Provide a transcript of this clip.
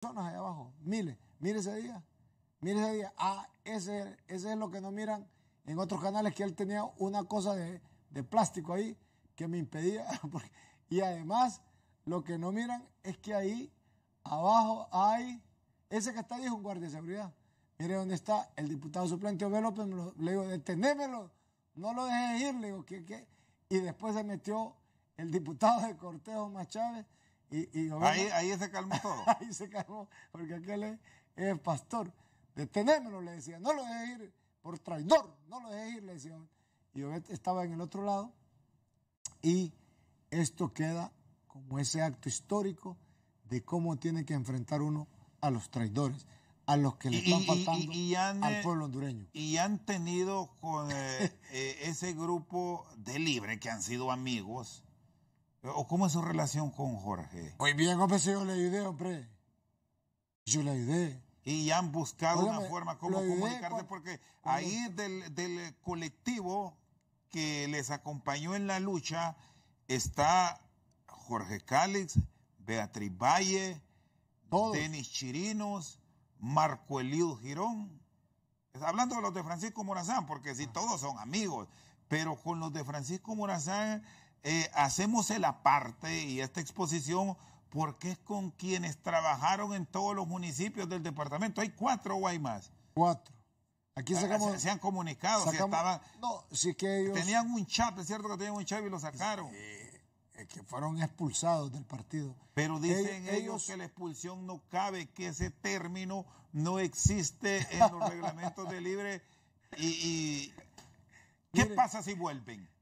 personas allá abajo, miles. Mire ese día, mire ese día. Ah, ese, es lo que no miran en otros canales, que él tenía una cosa de, plástico ahí que me impedía. y además, lo que no miran es que ahí abajo hay, ese que está ahí es un guardia de seguridad. Mire dónde está el diputado suplente Ovelo, le digo, detenémelo, no lo dejes ir, le digo, ¿qué, Y después se metió el diputado de Cortejo Chávez ahí, se calmó todo. ahí se calmó, porque aquel es, el pastor. Detenémelo, le decía, no lo dejes ir por traidor, no lo dejes ir, le decía. Y yo estaba en el otro lado y esto queda como ese acto histórico de cómo tiene que enfrentar uno a los traidores, a los que le están faltando al eh, pueblo hondureño. Y han tenido con eh, eh, ese grupo de libre que han sido amigos eh, ¿O cómo es su relación con Jorge? Muy bien, hombre, yo le ayudé, hombre. Yo le ayudé. Y han buscado una forma como comunicarse, porque ahí del, colectivo que les acompañó en la lucha está Jorge Cálix, Beatriz Valle, Denis Chirinos, Marco Eliud Girón. Hablando de los de Francisco Morazán, porque si ah. todos son amigos, pero con los de Francisco Morazán eh, hacemos el aparte y esta exposición porque es con quienes trabajaron en todos los municipios del departamento. Hay cuatro o hay más. Cuatro. Aquí ah, sacamos. Se, han comunicado. Tenían un chat, es cierto que tenían un chat y lo sacaron. que fueron expulsados del partido. Pero dicen ellos, que la expulsión no cabe, que ese término no existe en los reglamentos de libre. Y, ¿Qué pasa si vuelven?